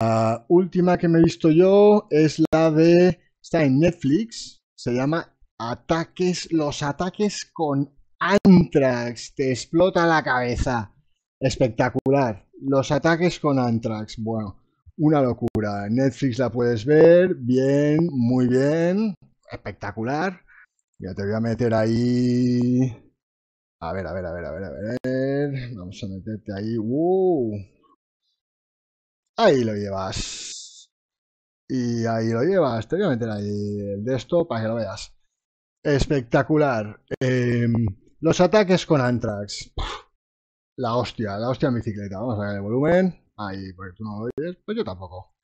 La última que me he visto yo es la de. Está en Netflix. Se llama Ataques. Los ataques con Antrax. Te explota la cabeza. Espectacular. Los ataques con Antrax. Bueno, una locura. Netflix la puedes ver. Bien, muy bien. Espectacular. Ya te voy a meter ahí. A ver, a ver, a ver, a ver, a ver. Vamos a meterte ahí. ¡uh! Ahí lo llevas. Y ahí lo llevas. Te voy a meter ahí el de esto para que lo veas. Espectacular. Em, los ataques con Antrax. La hostia, la hostia en bicicleta. Vamos a ver el volumen. Ahí, porque tú no lo oyes. Pues yo tampoco.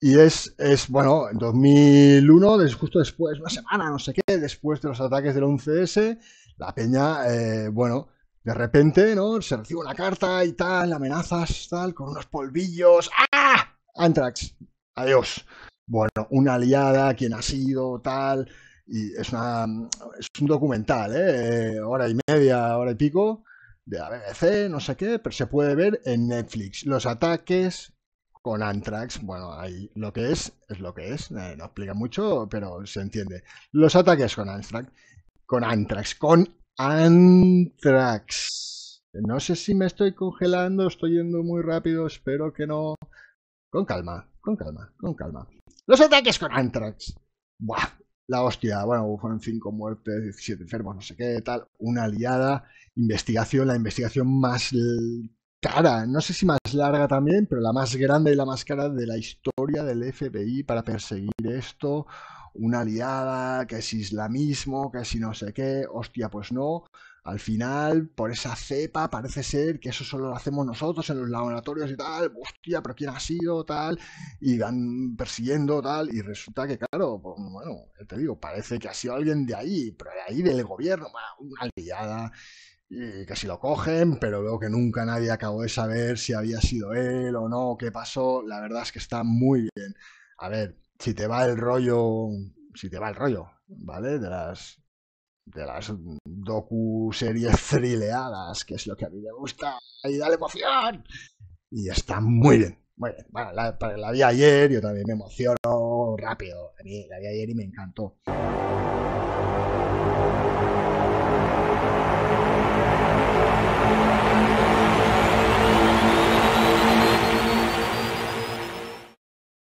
Y es, es bueno, en 2001, justo después, una semana, no sé qué, después de los ataques del 11S, la peña, eh, bueno, de repente, ¿no? Se recibe una carta y tal, amenazas, tal, con unos polvillos. ¡Ah! Antrax, adiós. Bueno, una aliada, quien ha sido, tal. Y es, una, es un documental, ¿eh? eh hora y media, hora y pico, de ABC, no sé qué, pero se puede ver en Netflix. Los ataques con Antrax. bueno, ahí lo que es, es lo que es, eh, no explica mucho, pero se entiende. Los ataques con Antrax. con Antrax. con Antrax No sé si me estoy congelando, estoy yendo muy rápido, espero que no. Con calma, con calma, con calma. Los ataques con Antrax Buah, la hostia. Bueno, fueron 5 muertes, 17 enfermos, no sé qué, tal. Una liada. Investigación, la investigación más cara, no sé si más larga también, pero la más grande y la más cara de la historia del FBI para perseguir esto. Una aliada, que es islamismo, que si no sé qué, hostia, pues no. Al final, por esa cepa, parece ser que eso solo lo hacemos nosotros en los laboratorios y tal, hostia, pero ¿quién ha sido tal? Y van persiguiendo tal, y resulta que, claro, pues, bueno, te digo, parece que ha sido alguien de ahí, pero de ahí del gobierno, una aliada y que si lo cogen, pero luego que nunca nadie acabó de saber si había sido él o no, qué pasó. La verdad es que está muy bien. A ver, si te va el rollo, si te va el rollo, ¿vale? De las de las docu series frileadas, que es lo que a mí me gusta y dale emoción. Y está muy bien. Muy bien. Bueno, la, la vi ayer, yo también me emociono rápido. A mí la vi ayer y me encantó.